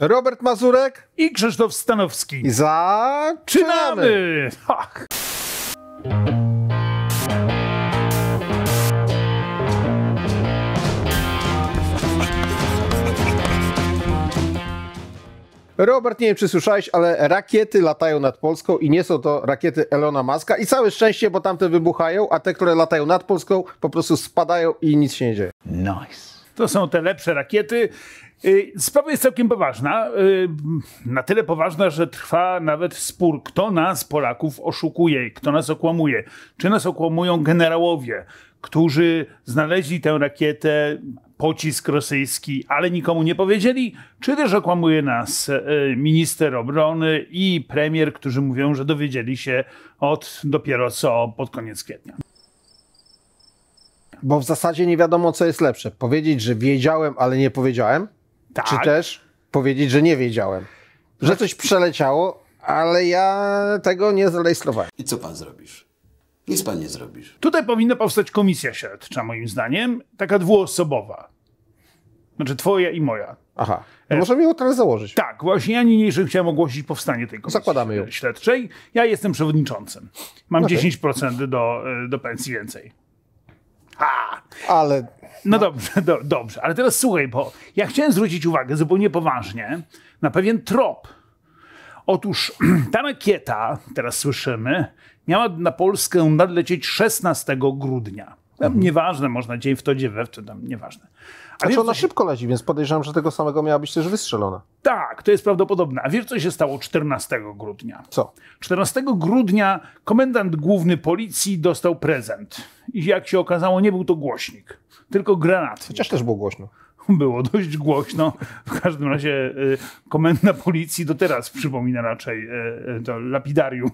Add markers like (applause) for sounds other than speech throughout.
Robert Mazurek i Krzysztof Stanowski. I zaczynamy! Robert, nie wiem czy słyszałeś, ale rakiety latają nad Polską i nie są to rakiety Elona Muska i całe szczęście, bo tamte wybuchają, a te, które latają nad Polską po prostu spadają i nic się nie dzieje. Nice. To są te lepsze rakiety Y, sprawa jest całkiem poważna. Y, na tyle poważna, że trwa nawet spór, kto nas, Polaków, oszukuje, kto nas okłamuje. Czy nas okłamują generałowie, którzy znaleźli tę rakietę, pocisk rosyjski, ale nikomu nie powiedzieli, czy też okłamuje nas y, minister obrony i premier, którzy mówią, że dowiedzieli się od dopiero co pod koniec kwietnia. Bo w zasadzie nie wiadomo, co jest lepsze. Powiedzieć, że wiedziałem, ale nie powiedziałem, tak. Czy też powiedzieć, że nie wiedziałem. Że coś przeleciało, ale ja tego nie zarejestrowałem. I co pan zrobisz? Nic pan nie zrobisz. Tutaj powinna powstać komisja śledcza, moim zdaniem, taka dwuosobowa. Znaczy twoja i moja. Aha. No możemy ją teraz założyć. Tak, właśnie ja niniejszym chciałem ogłosić powstanie tej komisji Zakładamy ją. śledczej. Ja jestem przewodniczącym. Mam okay. 10% do, e, do pensji więcej. Ha! Ale... No, no dobrze, do, dobrze, ale teraz słuchaj, bo ja chciałem zwrócić uwagę zupełnie poważnie na pewien trop. Otóż (clears throat) ta rakieta, teraz słyszymy, miała na Polskę nadlecieć 16 grudnia. Tam mhm. Nieważne, można dzień w to, dzień we w to, tam nieważne. A czy ona się... szybko leci, więc podejrzewam, że tego samego miała być też wystrzelona. Tak, to jest prawdopodobne. A wiesz, co się stało 14 grudnia? Co? 14 grudnia komendant główny policji dostał prezent. I jak się okazało, nie był to głośnik, tylko granat. Chociaż też było głośno (laughs) było dość głośno. W każdym razie y, komenda policji do teraz przypomina raczej y, y, to lapidarium.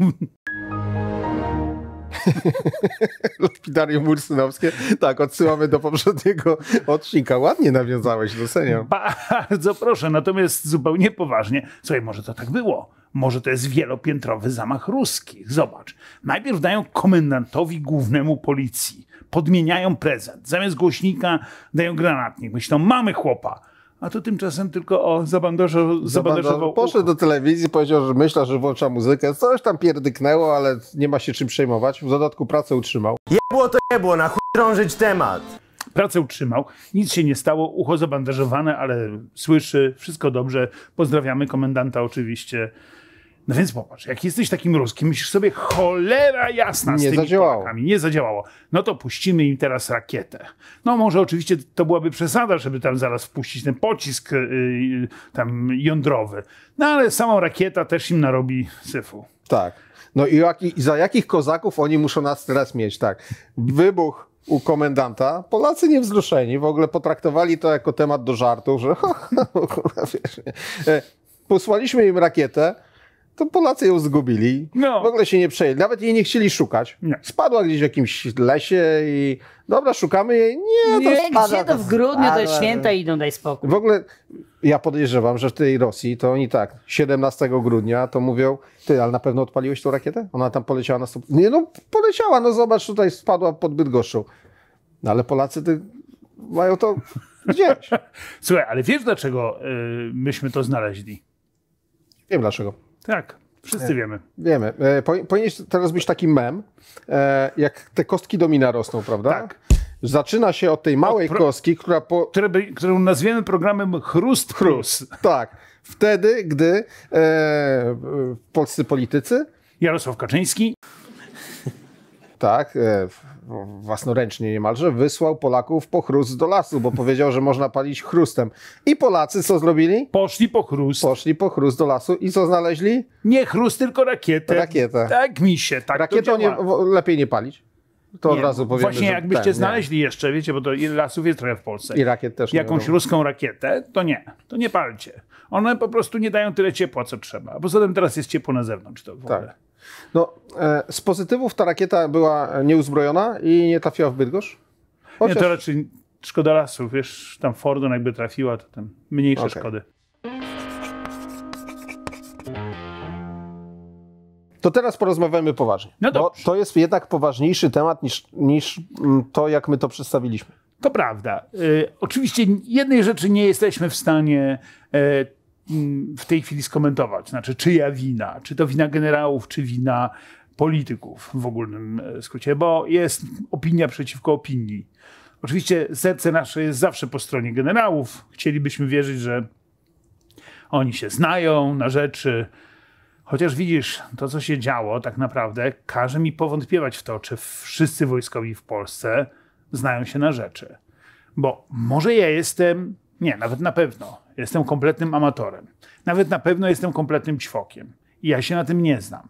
Lapidarium (laughs) ursynowskie. Tak, odsyłamy do poprzedniego odcinka. Ładnie nawiązałeś, doceniam. Bardzo proszę, natomiast zupełnie poważnie. Słuchaj, może to tak było. Może to jest wielopiętrowy zamach ruskich. Zobacz. Najpierw dają komendantowi głównemu policji. Podmieniają prezent. Zamiast głośnika dają granatnik. Myślą, mamy chłopa a to tymczasem tylko o zabandoszował. poszedł do telewizji, powiedział, że myślał, że włącza muzykę, coś tam pierdyknęło, ale nie ma się czym przejmować, w dodatku pracę utrzymał. Jebło to jebło, na chuj drążyć temat. Pracę utrzymał, nic się nie stało, ucho zabandażowane, ale słyszy, wszystko dobrze. Pozdrawiamy komendanta oczywiście. No więc popatrz, jak jesteś takim ruskim, myślisz sobie, cholera jasna z nie tymi zadziałało. Polakami. Nie zadziałało. No to puścimy im teraz rakietę. No może oczywiście to byłaby przesada, żeby tam zaraz wpuścić ten pocisk yy, tam jądrowy. No ale sama rakieta też im narobi syfu. Tak. No i, jak, i za jakich kozaków oni muszą nas teraz mieć, tak. Wybuch u komendanta, Polacy niewzruszeni, w ogóle potraktowali to jako temat do żartów, że (laughs) no, wiesz, e, posłaliśmy im rakietę, to Polacy ją zgubili. No. W ogóle się nie przejęli. Nawet jej nie chcieli szukać. Nie. Spadła gdzieś w jakimś lesie i dobra, szukamy jej. Nie, nie to spada, gdzie to w grudniu, to jest święta i idą, daj spokój. W ogóle ja podejrzewam, że w tej Rosji to oni tak, 17 grudnia to mówią, ty, ale na pewno odpaliłeś tą rakietę? Ona tam poleciała na stop... Nie no, poleciała, no zobacz, tutaj spadła pod Bydgoszczą. No ale Polacy ty, mają to gdzieś. (laughs) Słuchaj, ale wiesz dlaczego y, myśmy to znaleźli? Wiem dlaczego. Tak, wszyscy wiemy. Wiemy. E, Powinien teraz być taki mem, e, jak te kostki domina rosną, prawda? Tak. Zaczyna się od tej małej od kostki, która po... Które by, którą nazwiemy programem Chrust Plus. Tak. Wtedy, gdy e, polscy politycy... Jarosław Kaczyński. Tak, e, własnoręcznie niemalże, wysłał Polaków po chrust do lasu, bo powiedział, że można palić chrustem. I Polacy co zrobili? Poszli po chrust. Poszli po chrust do lasu i co znaleźli? Nie chrust, tylko rakietę. Rakietę. Tak mi się, tak Rakietą nie, lepiej nie palić. To nie, od razu powiem. Właśnie jakbyście ten, znaleźli jeszcze, wiecie, bo to lasów jest trochę w Polsce. I rakiet też. Jakąś nie ruską rakietę, to nie, to nie palcie. One po prostu nie dają tyle ciepła, co trzeba. Poza tym teraz jest ciepło na zewnątrz. To w tak. ogóle. Tak. No, e, z pozytywów ta rakieta była nieuzbrojona i nie trafiła w Bydgoszcz? Chociaż... Nie, to raczej szkoda lasu. Wiesz, tam Fordon jakby trafiła, to tam mniejsze okay. szkody. To teraz porozmawiamy poważnie. No dobrze. Bo to jest jednak poważniejszy temat niż, niż mm, to, jak my to przedstawiliśmy. To prawda. Y, oczywiście jednej rzeczy nie jesteśmy w stanie y, Mm, w tej chwili skomentować. Znaczy, czyja wina? Czy to wina generałów, czy wina polityków w ogólnym e, skrócie, bo jest opinia przeciwko opinii. Oczywiście serce nasze jest zawsze po stronie generałów. Chcielibyśmy wierzyć, że oni się znają na rzeczy. Chociaż widzisz, to co się działo tak naprawdę każe mi powątpiewać w to, czy wszyscy wojskowi w Polsce znają się na rzeczy. Bo może ja jestem nie, nawet na pewno. Jestem kompletnym amatorem. Nawet na pewno jestem kompletnym ćwokiem. I ja się na tym nie znam.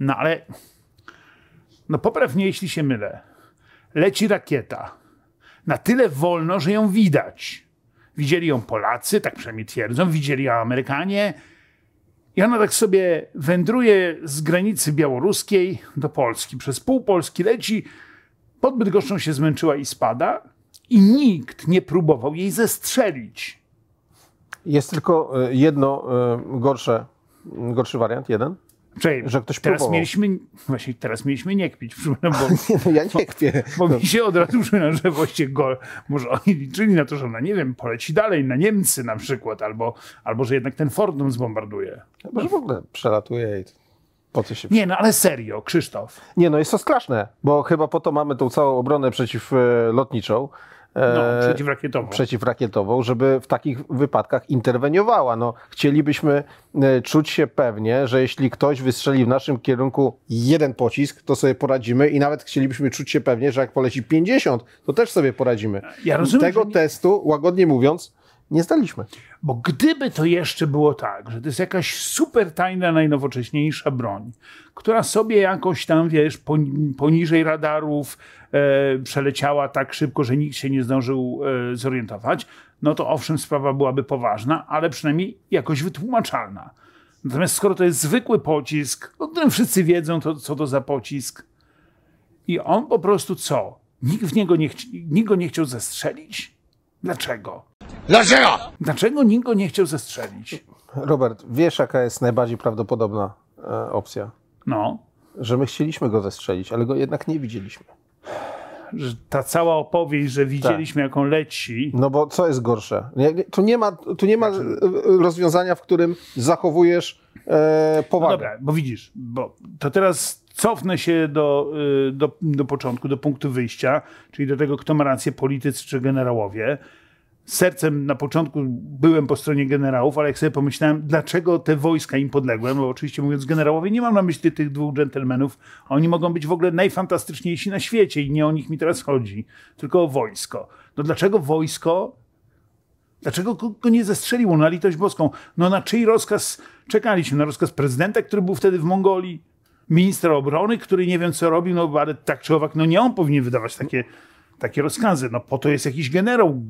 No ale, no popraw mnie, jeśli się mylę. Leci rakieta. Na tyle wolno, że ją widać. Widzieli ją Polacy, tak przynajmniej twierdzą, widzieli ją Amerykanie. I ona tak sobie wędruje z granicy białoruskiej do Polski. Przez pół Polski leci, pod Bydgoszczą się zmęczyła i spada i nikt nie próbował jej zestrzelić. Jest tylko e, jedno e, gorsze, gorszy wariant, jeden? Czyli, że ktoś teraz próbował. mieliśmy, właśnie teraz mieliśmy nie kpić, (laughs) bo, (laughs) nie, no ja nie kpię. Bo, bo mi się od razu przypomina, że właściwie gol, może oni liczyli na to, że ona, nie wiem, poleci dalej na Niemcy na przykład, albo, albo że jednak ten Fordon zbombarduje. Może w ogóle przelatuje i po co się... Nie, no ale serio, Krzysztof. Nie, no jest to straszne, bo chyba po to mamy tą całą obronę przeciwlotniczą. E, e, no, przeciwrakietową. przeciwrakietową, żeby w takich wypadkach interweniowała. No, chcielibyśmy e, czuć się pewnie, że jeśli ktoś wystrzeli w naszym kierunku jeden pocisk, to sobie poradzimy i nawet chcielibyśmy czuć się pewnie, że jak poleci 50, to też sobie poradzimy. Ja rozumiem, Tego nie... testu, łagodnie mówiąc, nie znaliśmy. Bo gdyby to jeszcze było tak, że to jest jakaś super tajna, najnowocześniejsza broń, która sobie jakoś tam, wiesz, poniżej radarów e, przeleciała tak szybko, że nikt się nie zdążył e, zorientować, no to owszem, sprawa byłaby poważna, ale przynajmniej jakoś wytłumaczalna. Natomiast skoro to jest zwykły pocisk, o którym wszyscy wiedzą, to, co to za pocisk, i on po prostu co? Nikt, w niego nie, nikt go nie chciał zestrzelić? Dlaczego? Dlaczego? Dlaczego nikt go nie chciał zestrzelić? Robert, wiesz, jaka jest najbardziej prawdopodobna e, opcja? No. Że my chcieliśmy go zestrzelić, ale go jednak nie widzieliśmy. Że ta cała opowieść, że widzieliśmy, tak. jaką leci. No bo co jest gorsze? Nie, tu nie ma, tu nie ma znaczy... E, rozwiązania, w którym zachowujesz e, powagę. No dobra, bo widzisz, bo to teraz Cofnę się do, y, do, do początku, do punktu wyjścia, czyli do tego, kto ma rację, politycy czy generałowie sercem na początku byłem po stronie generałów, ale jak sobie pomyślałem, dlaczego te wojska im podległy? bo oczywiście mówiąc generałowie, nie mam na myśli tych dwóch dżentelmenów, oni mogą być w ogóle najfantastyczniejsi na świecie i nie o nich mi teraz chodzi, tylko o wojsko. No dlaczego wojsko, dlaczego go nie zestrzeliło na litość boską? No na czyj rozkaz czekaliśmy? Na rozkaz prezydenta, który był wtedy w Mongolii? ministra obrony, który nie wiem co robi, no ale tak czy owak, no nie on powinien wydawać takie, takie rozkazy, no po to jest jakiś generał.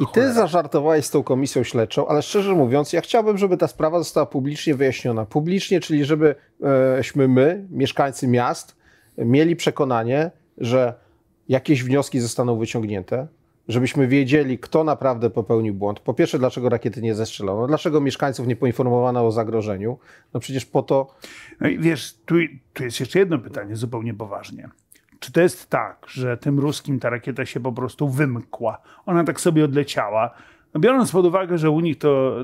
I ty Cholera. zażartowałeś z tą komisją śledczą, ale szczerze mówiąc, ja chciałbym, żeby ta sprawa została publicznie wyjaśniona. Publicznie, czyli żebyśmy my, mieszkańcy miast, mieli przekonanie, że jakieś wnioski zostaną wyciągnięte, żebyśmy wiedzieli, kto naprawdę popełnił błąd. Po pierwsze, dlaczego rakiety nie zestrzelono, dlaczego mieszkańców nie poinformowano o zagrożeniu. No przecież po to. No i wiesz, tu, tu jest jeszcze jedno pytanie zupełnie poważnie. Czy to jest tak, że tym ruskim ta rakieta się po prostu wymkła? Ona tak sobie odleciała. No biorąc pod uwagę, że u nich to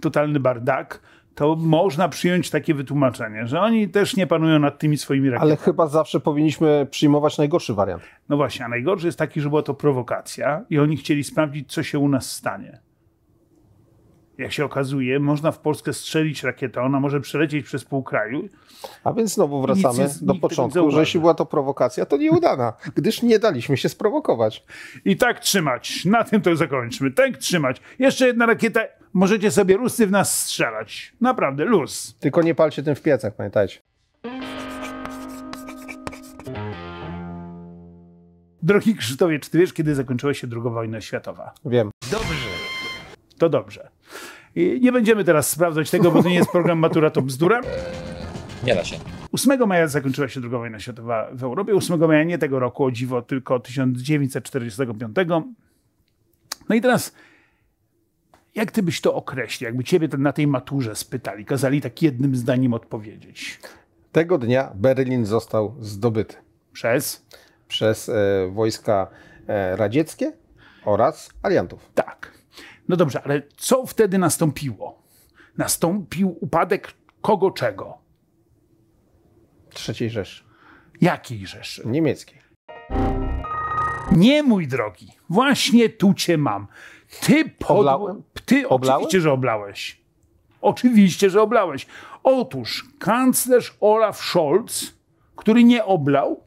totalny bardak, to można przyjąć takie wytłumaczenie, że oni też nie panują nad tymi swoimi rakietami. Ale chyba zawsze powinniśmy przyjmować najgorszy wariant. No właśnie, a najgorszy jest taki, że była to prowokacja i oni chcieli sprawdzić, co się u nas stanie. Jak się okazuje, można w Polskę strzelić rakietę, ona może przelecieć przez pół kraju. A więc znowu wracamy do początku, że jeśli była to prowokacja, to nieudana, gdyż nie daliśmy się sprowokować. I tak trzymać. Na tym to zakończmy. Tak trzymać. Jeszcze jedna rakieta możecie sobie ruscy w nas strzelać. Naprawdę, luz. Tylko nie palcie tym w piecach, pamiętajcie. Drogi Krzysztofie, czy ty wiesz, kiedy zakończyła się II wojna światowa? Wiem. Dobrze. To dobrze. I nie będziemy teraz sprawdzać tego, bo to nie jest program Matura to bzdura. Nie da się. 8 maja zakończyła się II wojna światowa w Europie. 8 maja nie tego roku, o dziwo, tylko 1945. No i teraz jak ty byś to określił? Jakby ciebie na tej maturze spytali, kazali tak jednym zdaniem odpowiedzieć. Tego dnia Berlin został zdobyty. Przez? Przez e, wojska e, radzieckie oraz aliantów. Tak. No dobrze, ale co wtedy nastąpiło? Nastąpił upadek kogo czego? Trzeciej Rzeszy. Jakiej Rzeszy? Niemieckiej. Nie, mój drogi, właśnie tu cię mam. Ty podło... Ty Oblałem? oczywiście, że oblałeś. Oczywiście, że oblałeś. Otóż kanclerz Olaf Scholz, który nie oblał,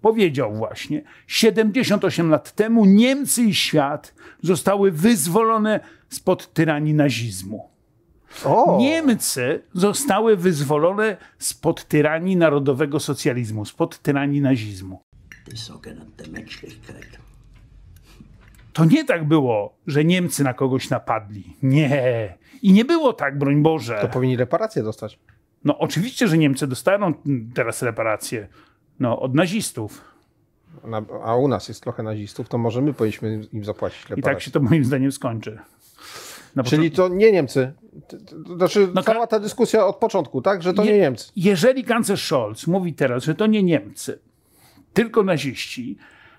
powiedział właśnie 78 lat temu Niemcy i świat zostały wyzwolone spod tyranii nazizmu. O. Niemcy zostały wyzwolone spod tyranii narodowego socjalizmu, spod tyranii nazizmu sogenannte Menschlichkeit. To nie tak było, że Niemcy na kogoś napadli. Nie. I nie było tak, broń Boże. To powinni reparacje dostać. No oczywiście, że Niemcy dostaną teraz reparacje. No, od nazistów. A u nas jest trochę nazistów, to może my powinniśmy im zapłacić reparacje. I tak się to moim zdaniem skończy. Na Czyli początku. to nie Niemcy. Znaczy no, cała ta dyskusja od początku, tak? Że to je, nie Niemcy. Jeżeli kanclerz Scholz mówi teraz, że to nie Niemcy, tylko naziści,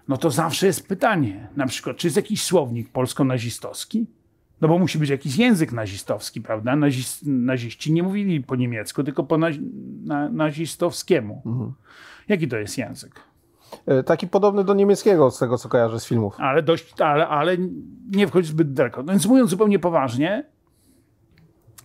no to zawsze jest pytanie, na przykład, czy jest jakiś słownik polsko-nazistowski? No bo musi być jakiś język nazistowski, prawda? Nazis, naziści nie mówili po niemiecku, tylko po nazi, na, nazistowskiemu. Mhm. Jaki to jest język? E, taki podobny do niemieckiego, z tego co kojarzę z filmów. Ale, dość, ale, ale nie wchodzi zbyt daleko. No więc mówiąc zupełnie poważnie,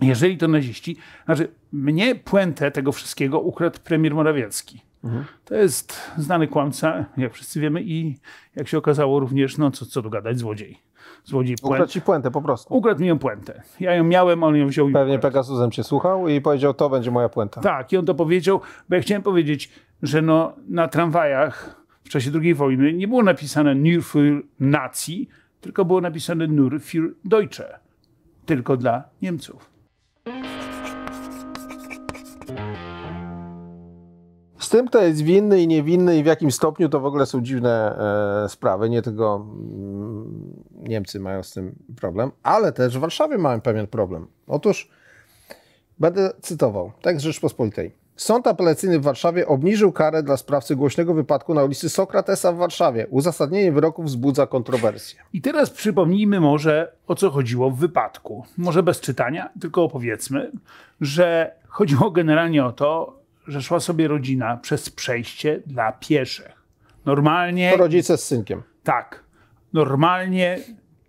jeżeli to naziści, znaczy mnie puentę tego wszystkiego ukradł premier Morawiecki. Mhm. To jest znany kłamca, jak wszyscy wiemy, i jak się okazało również, no co, co tu gadać, złodziej. Złodziej puent. Ukradł ci puentę po prostu. Ukradł mi ją puentę. Ja ją miałem, on ją wziął Pewnie Pegasusem cię słuchał i powiedział, to będzie moja puenta. Tak, i on to powiedział, bo ja chciałem powiedzieć, że no, na tramwajach w czasie II wojny nie było napisane Nur für Nazi, tylko było napisane Nur für Deutsche. Tylko dla Niemców. Z tym, kto jest winny i niewinny i w jakim stopniu, to w ogóle są dziwne e, sprawy. Nie tylko mm, Niemcy mają z tym problem, ale też w Warszawie mają pewien problem. Otóż będę cytował tekst Rzeczpospolitej. Sąd apelacyjny w Warszawie obniżył karę dla sprawcy głośnego wypadku na ulicy Sokratesa w Warszawie. Uzasadnienie wyroku wzbudza kontrowersję. I teraz przypomnijmy może o co chodziło w wypadku. Może bez czytania, tylko opowiedzmy, że chodziło generalnie o to, że szła sobie rodzina przez przejście dla pieszych. Normalnie. To rodzice z synkiem. Tak. Normalnie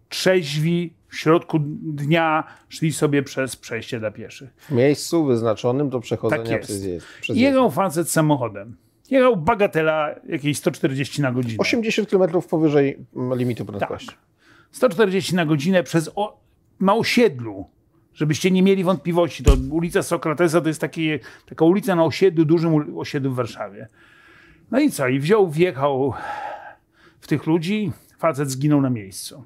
trzeźwi w środku dnia szli sobie przez przejście dla pieszych. W miejscu wyznaczonym do przechodzenia tak jest. przez jezdnię. Jechał facet samochodem. Jechał bagatela jakieś 140 na godzinę. 80 km powyżej mm, limitu prędkości. Tak. 140 na godzinę przez o... na osiedlu Żebyście nie mieli wątpliwości, to ulica Sokratesa to jest taka ulica na osiedlu, dużym osiedlu w Warszawie. No i co? I wziął, wjechał w tych ludzi, facet zginął na miejscu.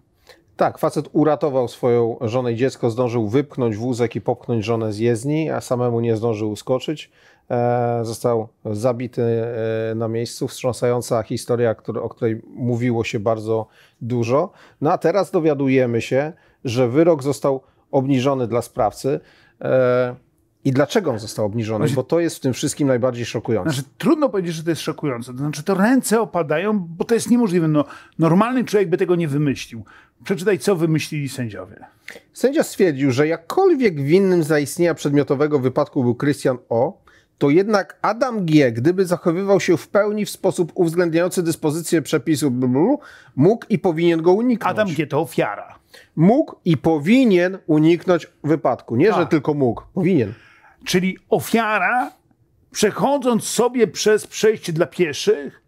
Tak, facet uratował swoją żonę i dziecko, zdążył wypchnąć wózek i popchnąć żonę z jezdni, a samemu nie zdążył uskoczyć. E, został zabity e, na miejscu. Wstrząsająca historia, który, o której mówiło się bardzo dużo. No a teraz dowiadujemy się, że wyrok został obniżony dla sprawcy. E, I dlaczego on został obniżony? Bo to jest w tym wszystkim najbardziej szokujące. Znaczy, trudno powiedzieć, że to jest szokujące. To znaczy, to ręce opadają, bo to jest niemożliwe. No, normalny człowiek by tego nie wymyślił. Przeczytaj, co wymyślili sędziowie. Sędzia stwierdził, że jakkolwiek winnym zaistnienia przedmiotowego wypadku był Krystian O., to jednak Adam G., gdyby zachowywał się w pełni w sposób uwzględniający dyspozycję przepisów, mógł i powinien go uniknąć. Adam G. to ofiara mógł i powinien uniknąć wypadku. Nie, że tak. tylko mógł, powinien. Czyli ofiara, przechodząc sobie przez przejście dla pieszych,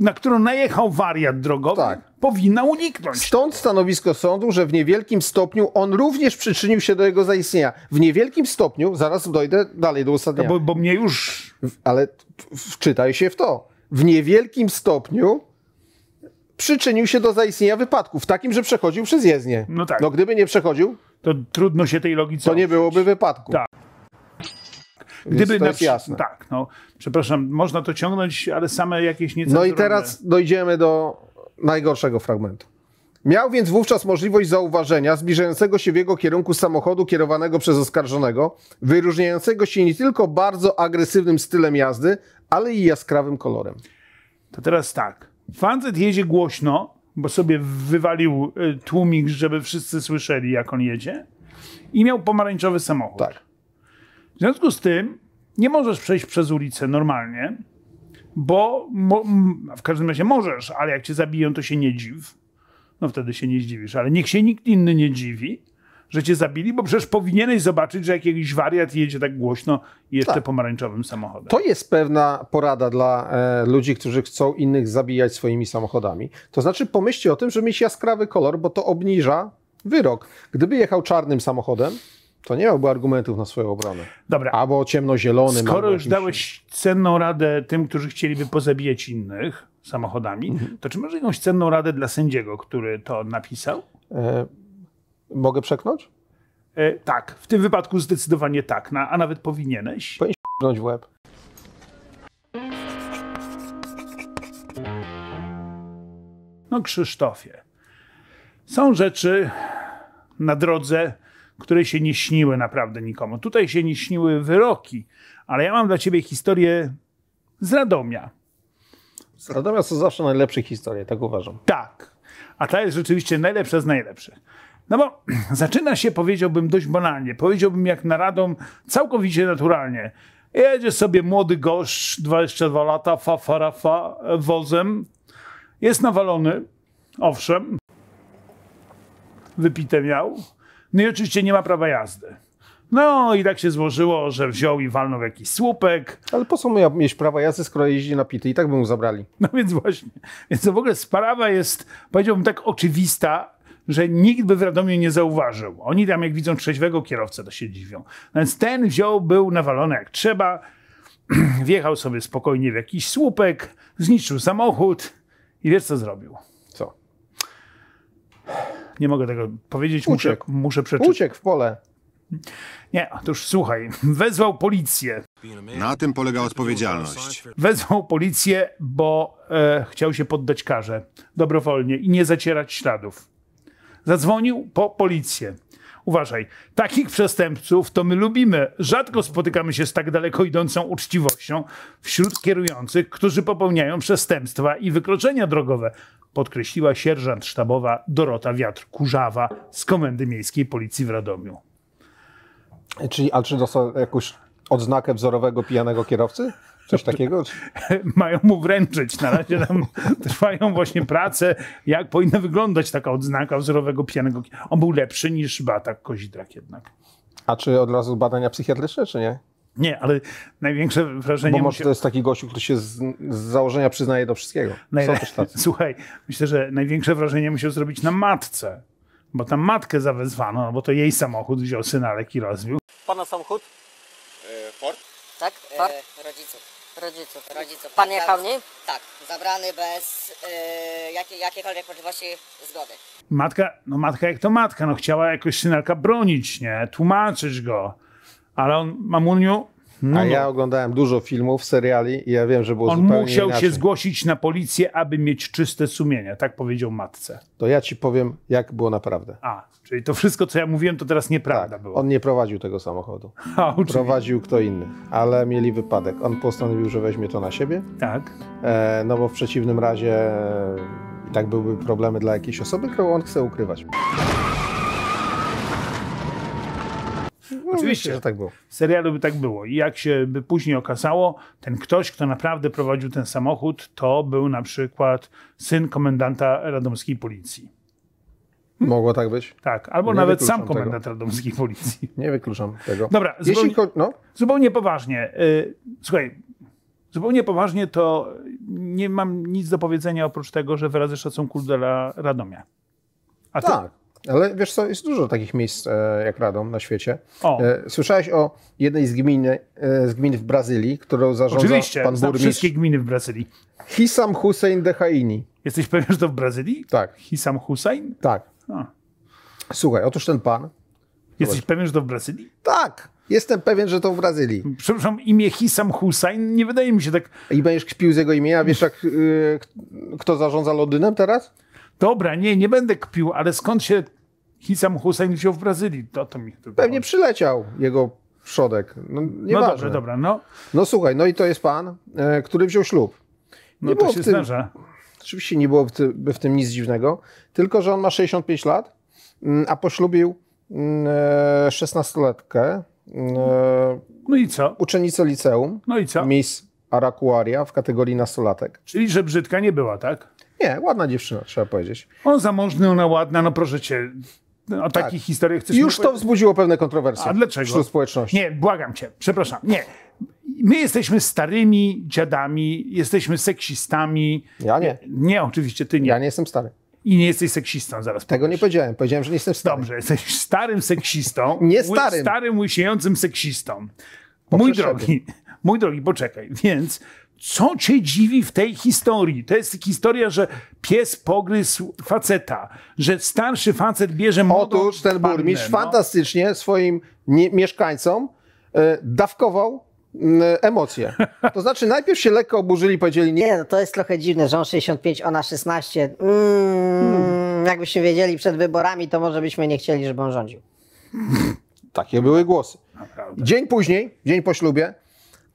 na którą najechał wariat drogowy, tak. powinna uniknąć. Stąd stanowisko sądu, że w niewielkim stopniu on również przyczynił się do jego zaistnienia. W niewielkim stopniu, zaraz dojdę dalej do ustawienia. No bo, bo mnie już. Ale wczytaj się w to. W niewielkim stopniu przyczynił się do zaistnienia wypadku, w takim, że przechodził przez jezdnię. No tak. No gdyby nie przechodził, to trudno się tej logice. To nie byłoby wypadku. Tak. Gdyby Więc to jest jasne. Tak, no, przepraszam, można to ciągnąć, ale same jakieś nieco. No i teraz dojdziemy do najgorszego fragmentu. Miał więc wówczas możliwość zauważenia zbliżającego się w jego kierunku samochodu kierowanego przez oskarżonego, wyróżniającego się nie tylko bardzo agresywnym stylem jazdy, ale i jaskrawym kolorem. To teraz tak. Fanzet jedzie głośno, bo sobie wywalił e, tłumik, żeby wszyscy słyszeli, jak on jedzie. I miał pomarańczowy samochód. Tak. W związku z tym nie możesz przejść przez ulicę normalnie, bo mo- w każdym razie możesz, ale jak cię zabiją, to się nie dziw. No wtedy się nie zdziwisz, ale niech się nikt inny nie dziwi że cię zabili, bo przecież powinieneś zobaczyć, że jakiś wariat jedzie tak głośno i jeszcze tak. pomarańczowym samochodem. To jest pewna porada dla e, ludzi, którzy chcą innych zabijać swoimi samochodami. To znaczy pomyślcie o tym, żeby mieć jaskrawy kolor, bo to obniża wyrok. Gdyby jechał czarnym samochodem, to nie miałby argumentów na swoją obronę. Dobra. Albo ciemnozielony. Skoro już dałeś cenną radę tym, którzy chcieliby pozabijać innych samochodami, mhm. to czy masz jakąś cenną radę dla sędziego, który to napisał? E Mogę przeknąć? E, tak, w tym wypadku zdecydowanie tak, na, a nawet powinieneś. Powinieneś w łeb. No Krzysztofie, są rzeczy na drodze, które się nie śniły naprawdę nikomu. Tutaj się nie śniły wyroki, ale ja mam dla ciebie historię z Radomia. Z Radomia są zawsze najlepsze historie, tak uważam. Tak, a ta jest rzeczywiście najlepsza z najlepszych. No bo (clears throat) zaczyna się, powiedziałbym, dość banalnie. Powiedziałbym jak naradą, całkowicie naturalnie. Jedzie sobie młody gość, 22 lata, fa, fa, ra, fa, e, wozem. Jest nawalony, owszem. Wypite miał. No i oczywiście nie ma prawa jazdy. No i tak się złożyło, że wziął i walnął jakiś słupek. Ale po co mu mieć prawa jazdy, skoro jeździ na pity? I tak by mu zabrali. No więc właśnie. Więc to w ogóle sprawa jest, powiedziałbym tak, oczywista, że nikt by w Radomiu nie zauważył. Oni tam, jak widzą trzeźwego kierowcę, to się dziwią. No więc ten wziął, był nawalony jak trzeba, (clears throat) wjechał sobie spokojnie w jakiś słupek, zniszczył samochód i wiesz, co zrobił? Co? Nie mogę tego powiedzieć, muszę, muszę przeczytać. Uciekł w pole. Nie, otóż słuchaj, (laughs) wezwał policję. Na tym polega odpowiedzialność. Wezwał policję, bo e, chciał się poddać karze dobrowolnie i nie zacierać śladów. Zadzwonił po policję. Uważaj, takich przestępców to my lubimy. Rzadko spotykamy się z tak daleko idącą uczciwością wśród kierujących, którzy popełniają przestępstwa i wykroczenia drogowe, podkreśliła sierżant sztabowa Dorota Wiatr-Kurzawa z Komendy Miejskiej Policji w Radomiu. Czyli, a czy dostał jakąś odznakę wzorowego pijanego kierowcy? Coś takiego? (laughs) Mają mu wręczyć. Na razie tam (laughs) trwają właśnie prace, jak powinna wyglądać taka odznaka wzorowego pijanego. On był lepszy niż Batak Kozidrak jednak. A czy od razu badania psychiatryczne, czy nie? Nie, ale największe wrażenie... Bo może to jest taki gościu, który się z, z założenia przyznaje do wszystkiego. Najle... (laughs) Słuchaj, myślę, że największe wrażenie musiał zrobić na matce, bo tam matkę zawezwano, bo to jej samochód wziął synalek i rozbił. Pana samochód? E, Ford? Tak, e, Ford. E, rodziców rodziców. Tak, rodziców. Tak, Pan jechał nim? Tak, zabrany bez y, jakiej, jakiejkolwiek możliwości zgody. Matka, no matka jak to matka, no chciała jakoś synelka bronić, nie? Tłumaczyć go. Ale on, mamuniu, no, A no. ja oglądałem dużo filmów, seriali i ja wiem, że było on zupełnie musiał inaczej. się zgłosić na policję, aby mieć czyste sumienie, tak powiedział matce. To ja ci powiem, jak było naprawdę. A, czyli to wszystko, co ja mówiłem, to teraz nieprawda tak, było. On nie prowadził tego samochodu. (laughs) A, prowadził kto inny, ale mieli wypadek. On postanowił, że weźmie to na siebie. Tak. E, no bo w przeciwnym razie e, tak byłyby problemy dla jakiejś osoby, którą on chce ukrywać. Oczywiście, że tak było. W serialu by tak było. I jak się by później okazało, ten ktoś, kto naprawdę prowadził ten samochód, to był na przykład syn komendanta radomskiej policji. Hmm. Mogło tak być? Tak, albo Nie nawet sam komendant tego. radomskiej (laughs) policji. Nie wykluczam tego. Dobra, Jeśli zupełnie, no? zupełnie poważnie. Yy, słuchaj, Zupełnie poważnie to nie mam nic do powiedzenia oprócz tego, że wyrazy szacunku dla Radomia. A ty, tak. Ale wiesz co, jest dużo takich miejsc e, jak Radom na świecie. O. E, słyszałeś o jednej z, gminy, e, z gmin w Brazylii, którą zarządza Oczywiście, pan burmistrz. Oczywiście, wszystkie gminy w Brazylii. Hisam Hussein de Haini. Jesteś pewien, że to w Brazylii? Tak. Hisam Hussein? Tak. A. Słuchaj, otóż ten pan... Jesteś zobacz. pewien, że to w Brazylii? Tak. Jestem pewien, że to w Brazylii. Przepraszam, imię Hisam Hussein nie wydaje mi się tak... I będziesz kpił z jego imienia, wiesz jak, y, kto zarządza Londynem teraz? dobra, nie, nie będę kpił, ale skąd się Hisam Hussein wziął w Brazylii? To, to mi Pewnie przyleciał jego przodek. No, no dobrze, dobra. No. no słuchaj, no i to jest pan, e, który wziął ślub. No nie no to się tym, zdarza. Oczywiście nie byłoby w tym nic dziwnego, tylko że on ma 65 lat, mm, a poślubił mm, e, 16-letkę. Mm, e, no i co? Uczennicę liceum. No i co? Miss Arakuaria w kategorii nastolatek. Czyli, że brzydka nie była, tak? Nie, ładna dziewczyna, trzeba powiedzieć. On zamożny, ona ładna, no proszę cię. O tak. takich historiach chcesz Już to wzbudziło pewne kontrowersje. A dlaczego? Wśród społeczności. Nie, błagam cię, przepraszam. Nie. My jesteśmy starymi dziadami, jesteśmy seksistami. Ja nie. Nie, oczywiście ty nie. Ja nie jestem stary. I nie jesteś seksistą zaraz. Tego powiesz. nie powiedziałem. Powiedziałem, że nie jestem stary. Dobrze, jesteś starym seksistą. (laughs) nie starym. Starym, łysiejącym seksistą. mój drogi, (laughs) mój drogi, poczekaj. Więc co cię dziwi w tej historii? To jest historia, że pies pogryzł faceta, że starszy facet bierze młodą Otóż ten burmistrz no. fantastycznie swoim mieszkańcom y, dawkował emocje. To znaczy, najpierw się lekko oburzyli, powiedzieli nie. Nie, no to jest trochę dziwne, że on 65, ona 16. Mm, hmm. Jakbyśmy wiedzieli przed wyborami, to może byśmy nie chcieli, żeby on rządził. Takie były głosy. Dzień później, dzień po ślubie,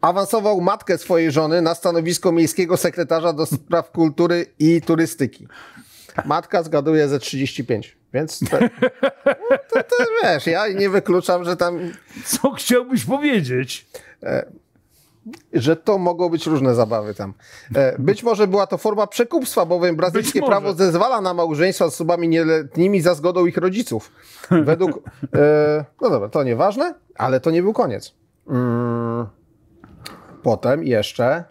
awansował matkę swojej żony na stanowisko miejskiego sekretarza do spraw kultury i turystyki. Matka zgaduje ze 35, więc to, no to, to wiesz, ja nie wykluczam, że tam... Co chciałbyś powiedzieć? E, że to mogą być różne zabawy tam. E, być może była to forma przekupstwa, bowiem brazylijskie prawo zezwala na małżeństwa z osobami nieletnimi za zgodą ich rodziców. Według. E, no dobra, to nieważne, ale to nie był koniec. Mm potem jeszcze.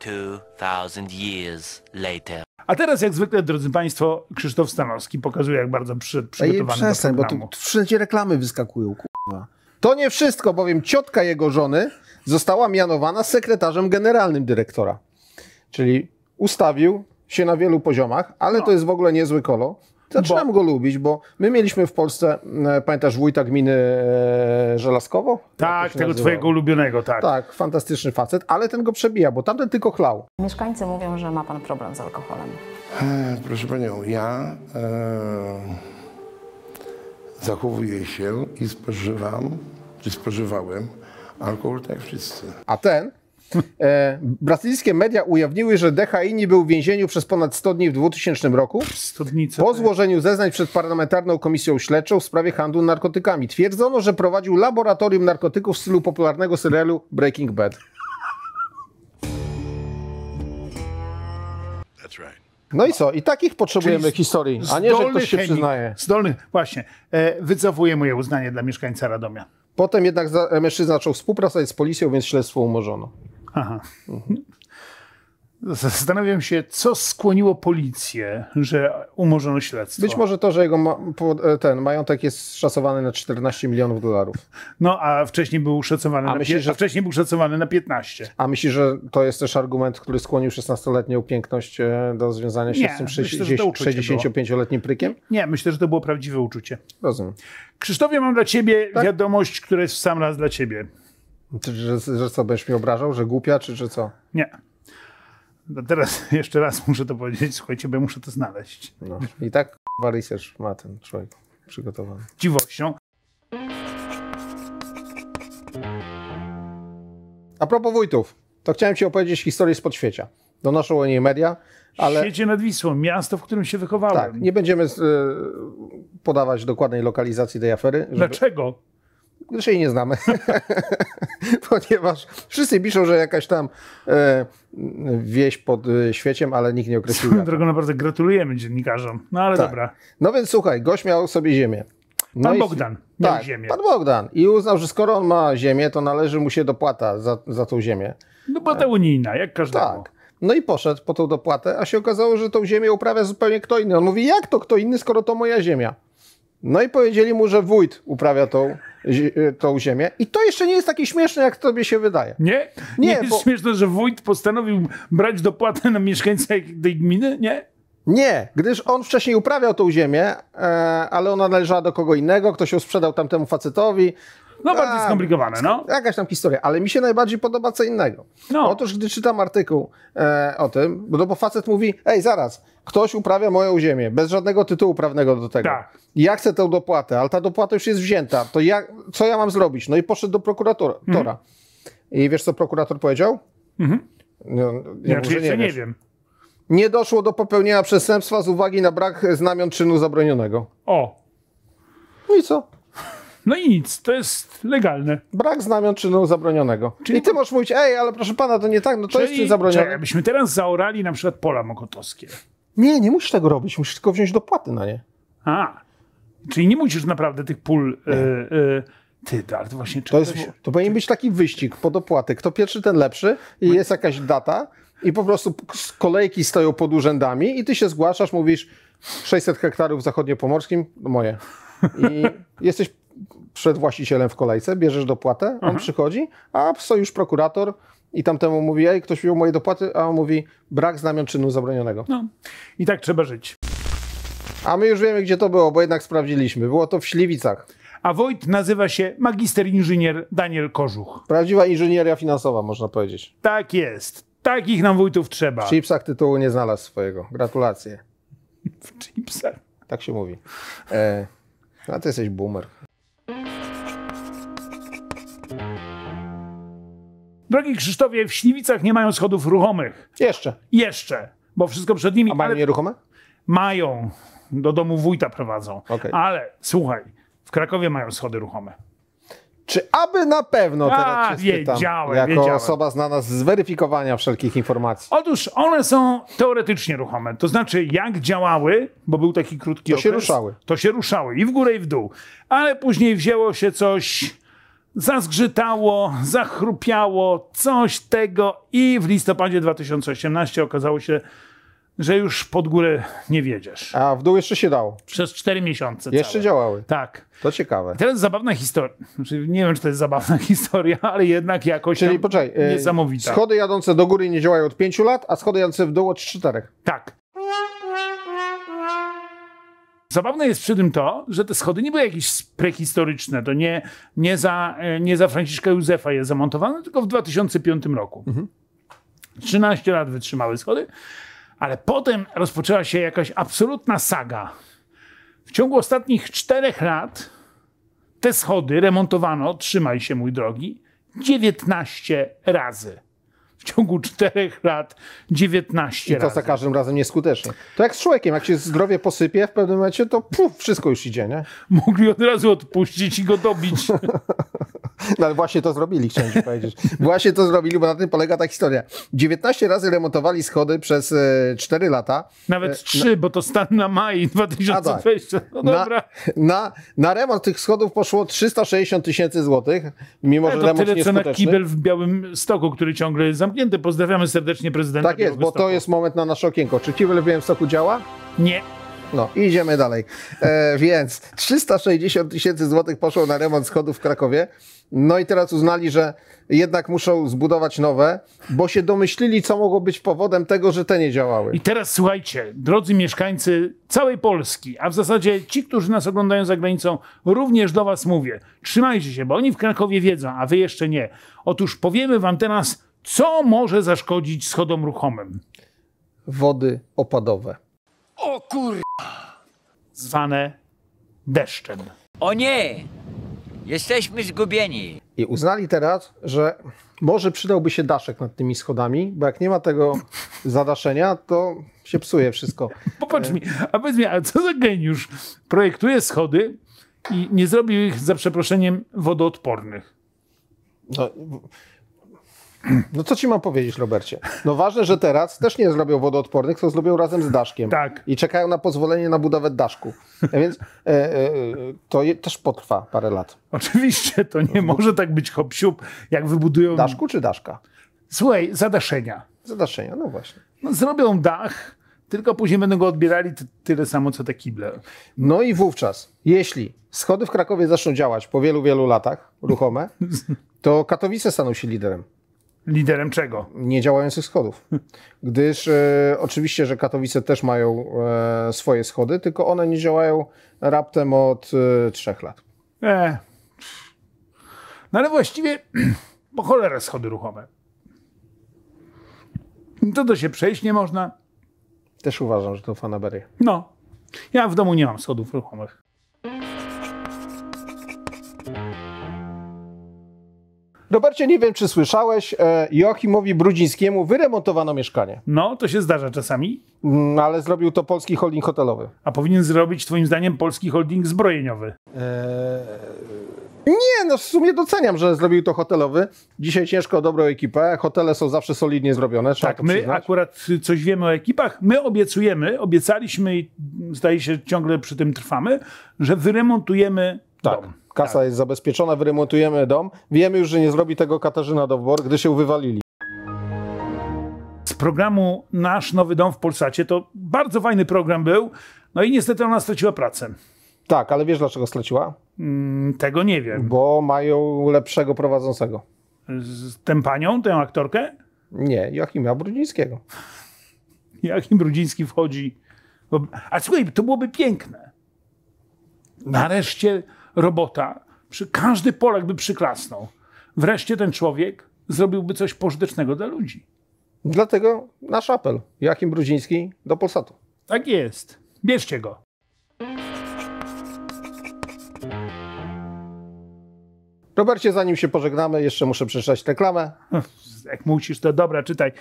A teraz, jak zwykle, drodzy Państwo, Krzysztof Stanowski pokazuje, jak bardzo przy, przygotowany Ej, przestań, do programu. bo tu wszędzie reklamy wyskakują, kurwa. To nie wszystko, bowiem ciotka jego żony została mianowana sekretarzem generalnym dyrektora. Czyli ustawił się na wielu poziomach, ale no. to jest w ogóle niezły kolo, Zaczynam bo... go lubić, bo my mieliśmy w Polsce, e, pamiętasz wójta gminy e, Żelazkowo? Tak, tego nazywa? twojego ulubionego, tak. Tak, fantastyczny facet, ale ten go przebija, bo tamten tylko chlał. Mieszkańcy mówią, że ma pan problem z alkoholem. E, proszę panią, ja e, zachowuję się i spożywam, czy spożywałem alkohol tak jak wszyscy. A ten E, brazylijskie media ujawniły, że Dehaini był w więzieniu przez ponad 100 dni w 2000 roku po złożeniu zeznań przed Parlamentarną Komisją Śledczą w sprawie handlu narkotykami. Twierdzono, że prowadził laboratorium narkotyków w stylu popularnego serialu Breaking Bad. No i co? I takich potrzebujemy Czyli historii, a nie, że ktoś się przyznaje. Zdolny, właśnie. E, wycofuję moje uznanie dla mieszkańca Radomia. Potem jednak za, mężczyzna zaczął współpracować z policją, więc śledztwo umorzono. Aha. Mhm. Zastanawiam się, co skłoniło policję, że umorzono śledztwo. Być może to, że jego e, ten majątek jest szacowany na 14 milionów dolarów. No, a wcześniej był szacowany, a na, że... wcześniej był szacowany na 15. A myślisz, że to jest też argument, który skłonił 16-letnią piękność e, do związania się Nie, z tym 65-letnim prykiem? Nie, myślę, że to było prawdziwe uczucie. Rozumiem. Krzysztofie, mam dla ciebie tak? wiadomość, która jest w sam raz dla ciebie. Czy, że, że co, będziesz mi obrażał, że głupia, czy, czy co? Nie. No teraz (laughs) jeszcze raz muszę to powiedzieć, słuchajcie, bo muszę to znaleźć. No. I tak k***a ma ten człowiek przygotowany. Dziwością. A propos wójtów, to chciałem ci opowiedzieć historię z podświecia. Donoszą o niej media, ale... Świecie nad Wisłą, miasto, w którym się wychowałem. Tak, nie będziemy y, podawać dokładnej lokalizacji tej afery. Żeby... Dlaczego? gdyż znaczy jej nie znamy. (laughs) Ponieważ wszyscy piszą, że jakaś tam e, wieś pod e, świeciem, ale nikt nie określił. Swoją drogą naprawdę gratulujemy dziennikarzom. No ale tak. dobra. No więc słuchaj, gość miał sobie ziemię. No pan i, Bogdan miał tak, ziemię. Pan Bogdan. I uznał, że skoro on ma ziemię, to należy mu się dopłata za, za tą ziemię. Dopłata no, e, unijna, jak każdemu. Tak. No i poszedł po tą dopłatę, a się okazało, że tą ziemię uprawia zupełnie kto inny. On mówi, jak to kto inny, skoro to moja ziemia? No i powiedzieli mu, że wójt uprawia tą Y, tą ziemię. I to jeszcze nie jest takie śmieszne, jak tobie się wydaje. Nie? Nie, nie jest bo... śmieszne, że wójt postanowił brać dopłatę na mieszkańca tej gminy? Nie? Nie, gdyż on wcześniej uprawiał tą ziemię, e, ale ona należała do kogo innego, ktoś ją sprzedał tamtemu facetowi, no bardziej tak. skomplikowane, no. Jakaś tam historia, ale mi się najbardziej podoba co innego. No. Otóż, gdy czytam artykuł e, o tym, bo, bo facet mówi, ej, zaraz, ktoś uprawia moją ziemię, bez żadnego tytułu prawnego do tego. Tak. Ja chcę tę dopłatę, ale ta dopłata już jest wzięta, to ja, co ja mam zrobić? No i poszedł do prokuratora. Mhm. I wiesz, co prokurator powiedział? Mhm. No, nie, ja, nie, nie wiem. Nie doszło do popełnienia przestępstwa z uwagi na brak znamion czynu zabronionego. O. No i co? No i nic, to jest legalne. Brak znamion czynu zabronionego. Czyli I ty możesz mówić, ej, ale proszę pana, to nie tak, no to jest czyn zabroniony. Czekaj, byśmy teraz zaorali na przykład pola mokotowskie. Nie, nie musisz tego robić, musisz tylko wziąć dopłaty na nie. A, czyli nie musisz naprawdę tych pól... Y, ty, to właśnie... To, jest, to powinien czy... być taki wyścig po dopłaty. Kto pierwszy, ten lepszy. I My... No jest jakaś data i po prostu kolejki stoją pod urzędami i ty się zgłaszasz, mówisz 600 hektarów w zachodniopomorskim, no moje. I (laughs) jesteś przed właścicielem w kolejce, bierzesz dopłatę, on mhm. przychodzi, a sojusz prokurator i tamtemu mówi, ej, ktoś wziął moje dopłaty, a on mówi, brak znamion czynu zabronionego. No. I tak trzeba żyć. A my już wiemy, gdzie to było, bo jednak sprawdziliśmy. Było to w Śliwicach. A Wojt nazywa się magister inżynier Daniel Kożuch. Prawdziwa inżynieria finansowa, można powiedzieć. Tak jest. Takich nam wojtów trzeba. W chipsach tytułu nie znalazł swojego. Gratulacje. W chipsach? Tak się mówi. E, a ty jesteś boomer. drogi Krzysztofie, w Śliwicach nie mają schodów ruchomych. Jeszcze. Jeszcze, bo wszystko przed nimi. A mają nieruchome? Mają. Do domu wójta prowadzą. Okay. Ale słuchaj, w Krakowie mają schody ruchome. Czy aby na pewno teraz A, się wiedziałem, spytam, jako wiedziałem. osoba znana z weryfikowania wszelkich informacji? Otóż one są teoretycznie ruchome. To znaczy, jak działały, bo był taki krótki to okres. To się ruszały. To się ruszały i w górę i w dół. Ale później wzięło się coś zazgrzytało, zachrupiało, coś tego i w listopadzie 2018 okazało się, że już pod górę nie wiedziesz. A w dół jeszcze się dało. Przez 4 miesiące. Jeszcze całe. działały. Tak. To ciekawe. I teraz zabawna historia. Znaczy, nie wiem, czy to jest zabawna (laughs) historia, ale jednak jakoś Czyli, poczekaj, e, niesamowita. Schody jadące do góry nie działają od 5 lat, a schody jadące w dół od 4. Tak. Zabawne jest przy tym to, że te schody nie były jakieś prehistoryczne. To nie, nie, za, e, nie za Franciszka Józefa je zamontowane, tylko w 2005 roku. Mhm. 13 lat wytrzymały schody, ale potem rozpoczęła się jakaś absolutna saga. W ciągu ostatnich czterech lat te schody remontowano, trzymaj się mój drogi, 19 razy w ciągu czterech lat 19 I to razy. za każdym razem nieskutecznie. To jak z człowiekiem, jak się zdrowie posypie w pewnym momencie, to puf, wszystko już idzie, nie? Mogli od razu odpuścić i go dobić. (laughs) No ale właśnie to zrobili, chciałem ci powiedzieć. Właśnie to zrobili, bo na tym polega ta historia. 19 razy remontowali schody przez 4 e, lata. Nawet 3, e, na... bo to stan na maj 2020. Tak. No dobra. Na, na, na, remont tych schodów poszło 360 tysięcy złotych, mimo remont że to remont tyle, co na kibel w Białym Stoku, który ciągle jest zamknięty. Pozdrawiamy serdecznie prezydenta Tak jest, bo to jest moment na nasze okienko. Czy kibel w Białym Stoku działa? Nie. No, idziemy dalej. E, więc 360 tysięcy złotych poszło na remont schodów w Krakowie. No i teraz uznali, że jednak muszą zbudować nowe, bo się domyślili, co mogło być powodem tego, że te nie działały. I teraz słuchajcie, drodzy mieszkańcy całej Polski, a w zasadzie ci, którzy nas oglądają za granicą, również do Was mówię: trzymajcie się, bo oni w Krakowie wiedzą, a Wy jeszcze nie. Otóż powiemy Wam teraz, co może zaszkodzić schodom ruchomym. Wody opadowe. O kur zwane deszczem. O nie! Jesteśmy zgubieni. I uznali teraz, że może przydałby się daszek nad tymi schodami, bo jak nie ma tego zadaszenia, to się psuje wszystko. (laughs) Popatrz mi, a powiedz mi, a co za geniusz projektuje schody i nie zrobił ich, za przeproszeniem, wodoodpornych? No, (clears throat) No co ci mam powiedzieć, Robercie? No ważne, że teraz też nie zrobią wodoodpornych, co zrobią razem z daszkiem. Tak. I czekają na pozwolenie na budowę daszku. A więc e, e, to je, też potrwa parę lat. Oczywiście, to nie może tak być hop jak wybudują... Daszku czy daszka? Słuchaj, zadaszenia. Zadaszenia, no właśnie. No, zrobią dach, tylko później będą go odbierali tyle samo, co te kible. No i wówczas, jeśli schody w Krakowie zaczną działać po wielu, wielu latach, ruchome, (laughs) to Katowice staną się liderem. Liderem czego? Niedziałających schodów. Gdyż e, oczywiście, że Katowice też mają e, swoje schody, tylko one nie działają raptem od e, trzech lat. E. No ale właściwie (clears throat) po cholerę schody ruchome. To do się przejść nie można. Też uważam, że to fanaberie. No. Ja w domu nie mam schodów ruchomych. Robercie, no nie wiem, czy słyszałeś, e, Joachimowi Brudzińskiemu wyremontowano mieszkanie. No, to się zdarza czasami. Mm, ale zrobił to polski holding hotelowy. A powinien zrobić, twoim zdaniem, polski holding zbrojeniowy. Eee... Nie, no w sumie doceniam, że zrobił to hotelowy. Dzisiaj ciężko o dobrą ekipę. Hotele są zawsze solidnie zrobione. Tak, my akurat coś wiemy o ekipach. My obiecujemy, obiecaliśmy i zdaje się ciągle przy tym trwamy, że wyremontujemy tak. dom kasa tak. jest zabezpieczona, wyremontujemy dom. Wiemy już, że nie zrobi tego Katarzyna Dowbor, gdy się wywalili. Z programu Nasz Nowy Dom w Polsacie to bardzo fajny program był, no i niestety ona straciła pracę. Tak, ale wiesz dlaczego straciła? Mm, tego nie wiem. Bo mają lepszego prowadzącego. Z tę panią, tę aktorkę? Nie, Joachima Brudzińskiego. (laughs) Joachim Brudziński wchodzi. A słuchaj, to byłoby piękne. Nareszcie robota, przy, każdy Polak by przyklasnął. Wreszcie ten człowiek zrobiłby coś pożytecznego dla ludzi. Dlatego nasz apel. Jakim Brudziński do Polsatu. Tak jest. Bierzcie go. Robercie, zanim się pożegnamy, jeszcze muszę przeczytać reklamę. (laughs) Jak musisz, to dobra, czytaj.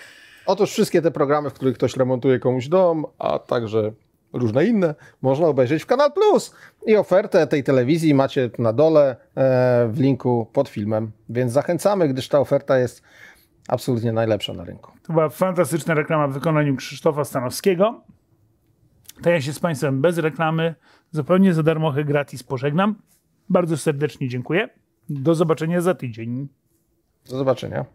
Otóż wszystkie te programy, w których ktoś remontuje komuś dom, a także różne inne, można obejrzeć w Kanal Plus. I ofertę tej telewizji macie na dole e, w linku pod filmem, więc zachęcamy, gdyż ta oferta jest absolutnie najlepsza na rynku. To była fantastyczna reklama w wykonaniu Krzysztofa Stanowskiego. To ja się z Państwem bez reklamy, zupełnie za darmochę, gratis pożegnam. Bardzo serdecznie dziękuję. Do zobaczenia za tydzień. Do zobaczenia.